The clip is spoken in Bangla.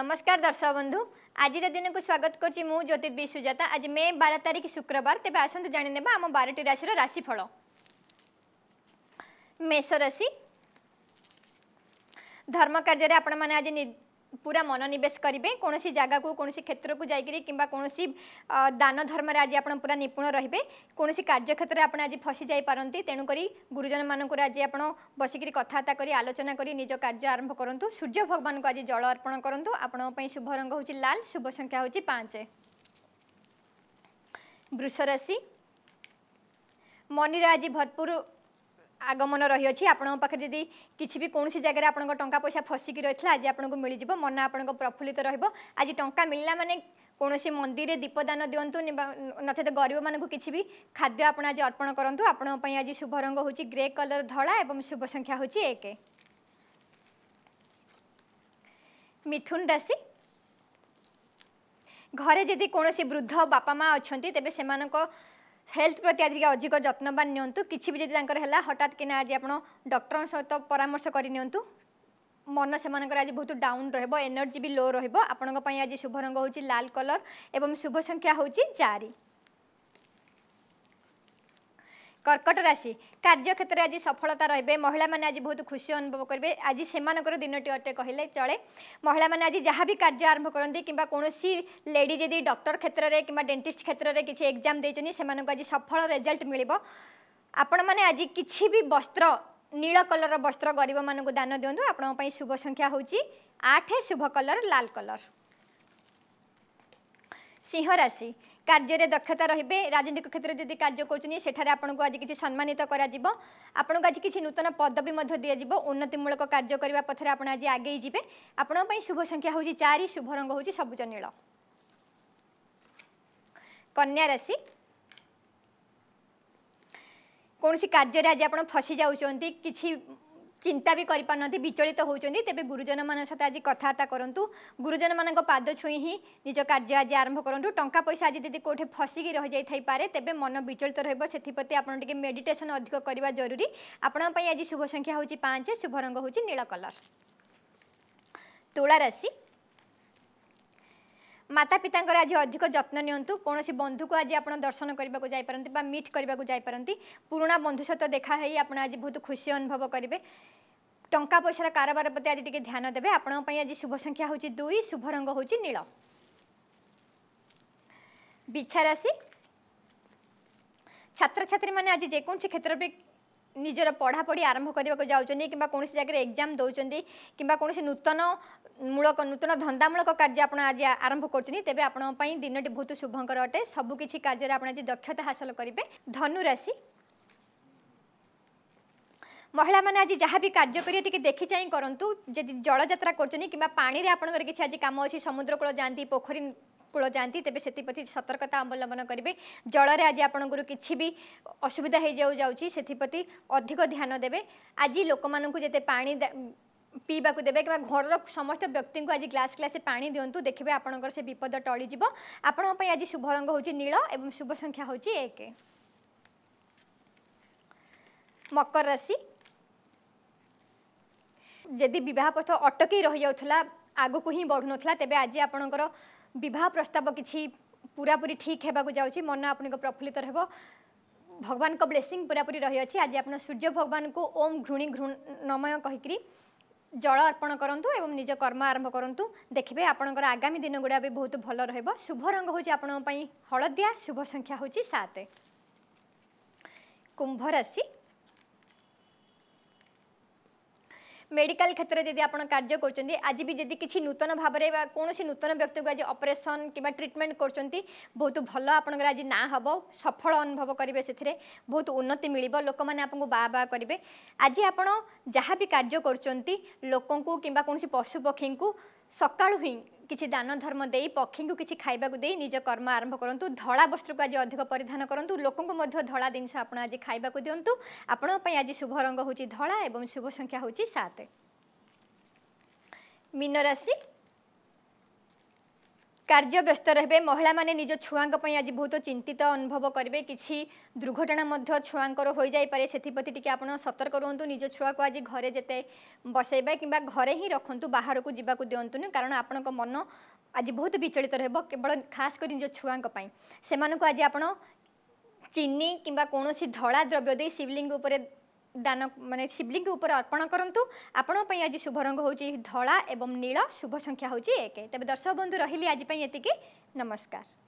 নমস্কার দর্শক বন্ধু আজির দিনক স্বাগত করছি মু জ্যোতির্বি সুজাতা আজ মে বার তারিখ শুক্রবার তেবে আসন্তু জানি নেবা আম বারোটি রাশির রাশিফল মেষ রাশি ধর্ম কার্যের আপনার আজ ପୁରା ମନୋନିବେଶ କରିବେ କୌଣସି ଜାଗାକୁ କୌଣସି କ୍ଷେତ୍ରକୁ ଯାଇକରି କିମ୍ବା କୌଣସି ଦାନ ଧର୍ମରେ ଆଜି ଆପଣ ପୁରା ନିପୁଣ ରହିବେ କୌଣସି କାର୍ଯ୍ୟକ୍ଷେତ୍ରରେ ଆପଣ ଆଜି ଫସି ଯାଇପାରନ୍ତି ତେଣୁକରି ଗୁରୁଜନମାନଙ୍କର ଆଜି ଆପଣ ବସିକରି କଥାବାର୍ତ୍ତା କରି ଆଲୋଚନା କରି ନିଜ କାର୍ଯ୍ୟ ଆରମ୍ଭ କରନ୍ତୁ ସୂର୍ଯ୍ୟ ଭଗବାନଙ୍କୁ ଆଜି ଜଳ ଅର୍ପଣ କରନ୍ତୁ ଆପଣଙ୍କ ପାଇଁ ଶୁଭ ରଙ୍ଗ ହେଉଛି ଲାଲ ଶୁଭ ସଂଖ୍ୟା ହେଉଛି ପାଞ୍ଚ ବୃଷ ରାଶି ମନିର ଆଜି ଭରପୁର আগমন রয়েছে আপনার পাখে যদি কিছু বি কৌশি জায়গায় আপনার টাকা পয়সা ফসিকি রয়েছে আজ আপনার মিলে যাব মন আপনার প্রফুল্লিত রহব আজ টাকা মিললা মানে কৌশি মন্দিরে দীপদান দিও নচেত গরিব মানুষ কিছু বি খাদ্য আপনার আজ অর্পণ করতু আপনার আজ শুভ রঙ হচ্ছে গ্রে কলর ধরা এবং শুভ সংখ্যা হচ্ছে এক মিথুন রাশি ঘরে যদি কৌশি বৃদ্ধ বাপা মা অনেক তেমন সে হেলথ প্রতি আজ অধিক যত্নবান নিয়ন্তু কিছু বি যদি তাঁর হল হঠাৎ কিনা আজ আপনার ডক্টর সহ পরামর্শ করে নিয়ন্তু মন সেমানকর আজ বহুত ডাউন রহব এনর্জি বি লো রহব আপনার আজ শুভ রঙ হচ্ছে লাল কলর এবং শুভ সংখ্যা হচ্ছে চারি কর্কট রাশি কার্যক্ষেত্রে আজ সফলতা রহবে মহিলা মানে আজ বহুত খুশি অনুভব করবে আজ সে দিনটি অটে কহিলে চলে মহিলা মানে আজ যা বি কার্য আরম্ভ করতে কিংবা কৌশি লেডি যদি ডক্টর ক্ষেত্রে কিংবা ডেটিস্ট ক্ষেত্রে কিছু এক্সাম দিয়েছেন সে আজ সফল রেজল্ট মিলব আপন মানে আজ কিছু বি বস্ত্র নীল কলর বস্ত্র গরিব মানুষ দান দিও আপনার শুভ সংখ্যা হচ্ছে আঠ শুভ কলর লাল কলর সিংহ রাশি କାର୍ଯ୍ୟରେ ଦକ୍ଷତା ରହିବେ ରାଜନୈତିକ କ୍ଷେତ୍ରରେ ଯଦି କାର୍ଯ୍ୟ କରୁଛନ୍ତି ସେଠାରେ ଆପଣଙ୍କୁ ଆଜି କିଛି ସମ୍ମାନିତ କରାଯିବ ଆପଣଙ୍କୁ ଆଜି କିଛି ନୂତନ ପଦବୀ ମଧ୍ୟ ଦିଆଯିବ ଉନ୍ନତିମୂଳକ କାର୍ଯ୍ୟ କରିବା ପଥରେ ଆପଣ ଆଜି ଆଗେଇ ଯିବେ ଆପଣଙ୍କ ପାଇଁ ଶୁଭ ସଂଖ୍ୟା ହେଉଛି ଚାରି ଶୁଭ ରଙ୍ଗ ହେଉଛି ସବୁଜ ନୀଳ କନ୍ୟା ରାଶି କୌଣସି କାର୍ଯ୍ୟରେ ଆଜି ଆପଣ ଫସି ଯାଉଛନ୍ତି କିଛି চিন্তা বি করে পারি বিচলিত হচ্ছেন তেমনি গুরুজন মান সাথে আজ কথাবার্তা করতু গুরুজন মান পাদ ছুঁই হি নিজ কার্য আজ আরম্ভ করতু টঙ্কা পয়সা আজ যদি কোটি ফসিকি রয়ে যাই পারে তেমনি মন বিচলিত রহব সেপ্রতি আপনার টিকি মেডিটেসন অধিক করা জরুরি আপনার আজ শুভ সংখ্যা হচ্ছে পাঁচ শুভ রঙ হচ্ছে নীল কলর তুলা রাশি মাতা পিতাঙ্কর আজ অধিক যত্ন নিয়ন্তু কোণী বন্ধুক আজ আপনার দর্শন করা যাইপারতি বা মিট করা যাইপারতি পুরোনা বন্ধু সহ দেখা হয়ে আপনার আজ বহুত খুশি অনুভব করবে টঙ্কা পয়সার কারবার প্রতি আজ টিকি ধ্যান দেবে আপনার আজ শুভ সংখ্যা হচ্ছে দুই শুভ রঙ হচ্ছে নীল বিছা রাশি ছাত্রছাত্রী মানে আজ যেকোন ক্ষেত্রে ନିଜର ପଢ଼ାପଢ଼ି ଆରମ୍ଭ କରିବାକୁ ଯାଉଛନ୍ତି କିମ୍ବା କୌଣସି ଜାଗାରେ ଏକ୍ଜାମ୍ ଦେଉଛନ୍ତି କିମ୍ବା କୌଣସି ନୂତନ ମୂଳକ ନୂତନ ଧନ୍ଦାମୂଳକ କାର୍ଯ୍ୟ ଆପଣ ଆଜି ଆରମ୍ଭ କରୁଛନ୍ତି ତେବେ ଆପଣଙ୍କ ପାଇଁ ଦିନଟି ବହୁତ ଶୁଭଙ୍କର ଅଟେ ସବୁକିଛି କାର୍ଯ୍ୟରେ ଆପଣ ଆଜି ଦକ୍ଷତା ହାସଲ କରିବେ ଧନୁରାଶି ମହିଳାମାନେ ଆଜି ଯାହା ବି କାର୍ଯ୍ୟ କରିବେ ଟିକେ ଦେଖି ଚାହିଁ କରନ୍ତୁ ଯଦି ଜଳଯାତ୍ରା କରୁଛନ୍ତି କିମ୍ବା ପାଣିରେ ଆପଣଙ୍କର କିଛି ଆଜି କାମ ଅଛି ସମୁଦ୍ରକୂଳ ଯାଆନ୍ତି ପୋଖରୀ কূল যাতে তেমনি সেপ্রতি সতর্কতা অবলম্বন করবে জলরে আজ আপনার কিছু বি অসুবিধা হয়ে যাও যাচ্ছি সেপ্রতি অধিক ধ্যান দেবে আজ লোক যেতে পা ପିଇବାକୁ ଦେବେ କିମ୍ବା ଘରର ସମସ୍ତ ବ୍ୟକ୍ତିଙ୍କୁ ଆଜି ଗ୍ଲାସ୍ ଗ୍ଲାସ୍ ପାଣି ଦିଅନ୍ତୁ ଦେଖିବେ ଆପଣଙ୍କର ସେ ବିପଦ ଟଳିଯିବ ଆପଣଙ୍କ ପାଇଁ ଆଜି ଶୁଭ ରଙ୍ଗ ହେଉଛି ନୀଳ ଏବଂ ଶୁଭ ସଂଖ୍ୟା ହେଉଛି ଏକ ମକର ରାଶି ଯଦି ବିବାହ ପଥ ଅଟକି ରହିଯାଉଥିଲା ଆଗକୁ ହିଁ ବଢ଼ୁନଥିଲା ତେବେ ଆଜି ଆପଣଙ୍କର ବିବାହ ପ୍ରସ୍ତାବ କିଛି ପୁରାପୁରି ଠିକ୍ ହେବାକୁ ଯାଉଛି ମନ ଆପଣଙ୍କ ପ୍ରଫୁଲ୍ଲିତ ରହିବ ଭଗବାନଙ୍କ ବ୍ଲେସିଂ ପୁରାପୁରି ରହିଅଛି ଆଜି ଆପଣ ସୂର୍ଯ୍ୟ ଭଗବାନଙ୍କୁ ଓମ୍ ଘୃଣୀ ଘୃଣମୟ କହିକିରି ଜଳ ଅର୍ପଣ କରନ୍ତୁ ଏବଂ ନିଜ କର୍ମ ଆରମ୍ଭ କରନ୍ତୁ ଦେଖିବେ ଆପଣଙ୍କର ଆଗାମୀ ଦିନ ଗୁଡ଼ା ବି ବହୁତ ଭଲ ରହିବ ଶୁଭ ରଙ୍ଗ ହେଉଛି ଆପଣଙ୍କ ପାଇଁ ହଳଦିଆ ଶୁଭ ସଂଖ୍ୟା ହେଉଛି ସାତ କୁମ୍ଭ ରାଶି মেডিকাল ক্ষেত্রে যদি আপনার কার্য করছেন আজ বি যদি কিছু নূতন ভাবে বা কোণী নূতন ব্যক্তিকে আজ অপরেসন কিংবা ট্রিটমেন্ট করছেন বহুত ভাল আপনার আজ না হব সফল অনুভব করবে সেথিরে বহুত উন্নতি মিলব লোক মানে আপনার বা বা করবে আজ আপনার যা বি কার্য করছেন লোক কিংবা কোণী পশু পক্ষী হি କିଛି ଦାନ ଧର୍ମ ଦେଇ ପକ୍ଷୀଙ୍କୁ କିଛି ଖାଇବାକୁ ଦେଇ ନିଜ କର୍ମ ଆରମ୍ଭ କରନ୍ତୁ ଧଳା ବସ୍ତ୍ରକୁ ଆଜି ଅଧିକ ପରିଧାନ କରନ୍ତୁ ଲୋକଙ୍କୁ ମଧ୍ୟ ଧଳା ଜିନିଷ ଆପଣ ଆଜି ଖାଇବାକୁ ଦିଅନ୍ତୁ ଆପଣଙ୍କ ପାଇଁ ଆଜି ଶୁଭ ରଙ୍ଗ ହେଉଛି ଧଳା ଏବଂ ଶୁଭ ସଂଖ୍ୟା ହେଉଛି ସାତ ମୀନ ରାଶି କାର୍ଯ୍ୟ ବ୍ୟସ୍ତ ରହିବେ ମହିଳାମାନେ ନିଜ ଛୁଆଙ୍କ ପାଇଁ ଆଜି ବହୁତ ଚିନ୍ତିତ ଅନୁଭବ କରିବେ କିଛି ଦୁର୍ଘଟଣା ମଧ୍ୟ ଛୁଆଙ୍କର ହୋଇଯାଇପାରେ ସେଥିପ୍ରତି ଟିକେ ଆପଣ ସତର୍କ ରୁହନ୍ତୁ ନିଜ ଛୁଆକୁ ଆଜି ଘରେ ଯେତେ ବସାଇବେ କିମ୍ବା ଘରେ ହିଁ ରଖନ୍ତୁ ବାହାରକୁ ଯିବାକୁ ଦିଅନ୍ତୁନି କାରଣ ଆପଣଙ୍କ ମନ ଆଜି ବହୁତ ବିଚଳିତ ରହିବ କେବଳ ଖାସ୍ କରି ନିଜ ଛୁଆଙ୍କ ପାଇଁ ସେମାନଙ୍କୁ ଆଜି ଆପଣ ଚିନି କିମ୍ବା କୌଣସି ଧଳା ଦ୍ରବ୍ୟ ଦେଇ ଶିବଲିଙ୍ଗ ଉପରେ দান মানে শিবলিঙ্গ উপরে অর্পণ করতু আপনার আজ শুভ রঙ হচ্ছে ধলা এবং নীল শুভ সংখ্যা হচ্ছে এক তবে দর্শক বন্ধু রহলি আজ এতিকি নমস্কার